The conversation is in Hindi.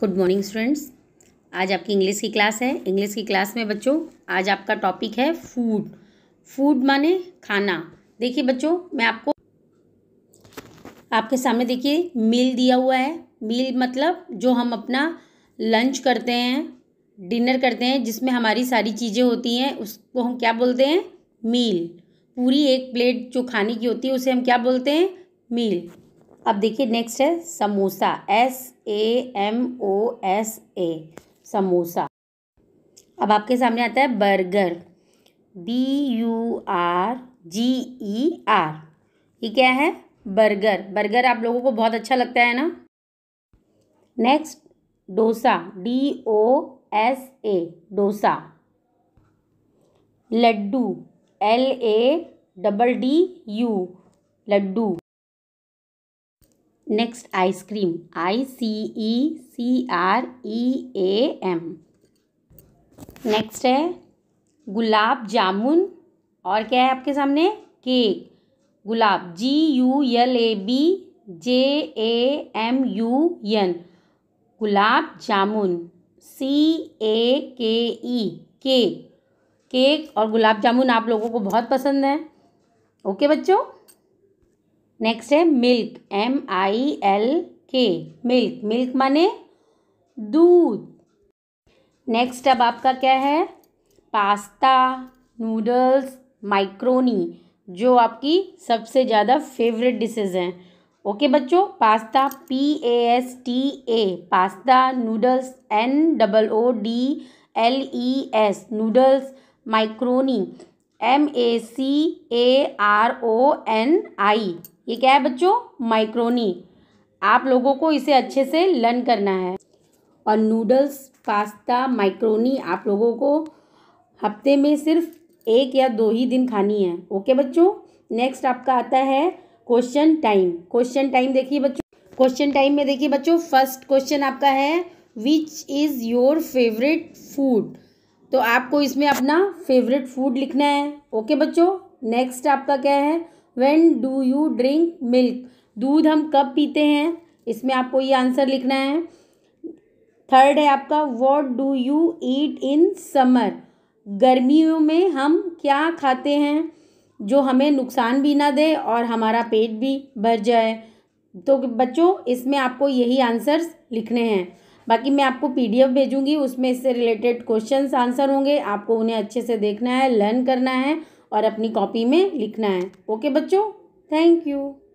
गुड मॉर्निंग स्टूडेंट्स आज आपकी इंग्लिश की क्लास है इंग्लिश की क्लास में बच्चों आज आपका टॉपिक है फूड फूड माने खाना देखिए बच्चों मैं आपको आपके सामने देखिए मील दिया हुआ है मील मतलब जो हम अपना लंच करते हैं डिनर करते हैं जिसमें हमारी सारी चीज़ें होती हैं उसको हम क्या बोलते हैं मील पूरी एक प्लेट जो खाने की होती है उसे हम क्या बोलते हैं मील अब देखिए नेक्स्ट है samosa S A M O S A samosa अब आपके सामने आता है burger B U R G E R ये क्या है बर्गर बर्गर आप लोगों को बहुत अच्छा लगता है ना next dosa D O S A dosa laddu L A double D U laddu next ice cream I C E C R E A M next है गुलाब जामुन और क्या है आपके सामने cake gulab G U L A B J A M U N gulab jamun C A K E cake cake और गुलाब जामुन आप लोगों को बहुत पसंद है ओके बच्चों नेक्स्ट है milk M I L K milk milk माने दूध नेक्स्ट अब आपका क्या है पास्ता नूडल्स माइक्रोनी जो आपकी सबसे ज़्यादा फेवरेट डिशेज़ हैं ओके बच्चों pasta P A S T A pasta noodles N double O D L E S noodles macaroni M A C A R O N I ये क्या है बच्चों माइक्रोनी आप लोगों को इसे अच्छे से लर्न करना है और नूडल्स पास्ता माइक्रोनी आप लोगों को हफ्ते में सिर्फ एक या दो ही दिन खानी है ओके बच्चों नेक्स्ट आपका आता है क्वेश्चन टाइम क्वेश्चन टाइम देखिए बच्चों क्वेश्चन टाइम में देखिए बच्चों फर्स्ट क्वेश्चन आपका है which is your favourite food तो आपको इसमें अपना फेवरेट फूड लिखना है ओके बच्चों नेक्स्ट आपका क्या है when do you drink milk दूध हम कब पीते हैं इसमें आपको ये आंसर लिखना है थर्ड है आपका what do you eat in summer गर्मियों में हम क्या खाते हैं जो हमें नुकसान भी ना दे और हमारा पेट भी भर जाए तो बच्चों इसमें आपको यही आंसर्स लिखने हैं बाकी मैं आपको पीडीएफ भेजूंगी उसमें इससे रिलेटेड क्वेश्चन आंसर होंगे आपको उन्हें अच्छे से देखना है लर्न करना है और अपनी कॉपी में लिखना है ओके बच्चों थैंक यू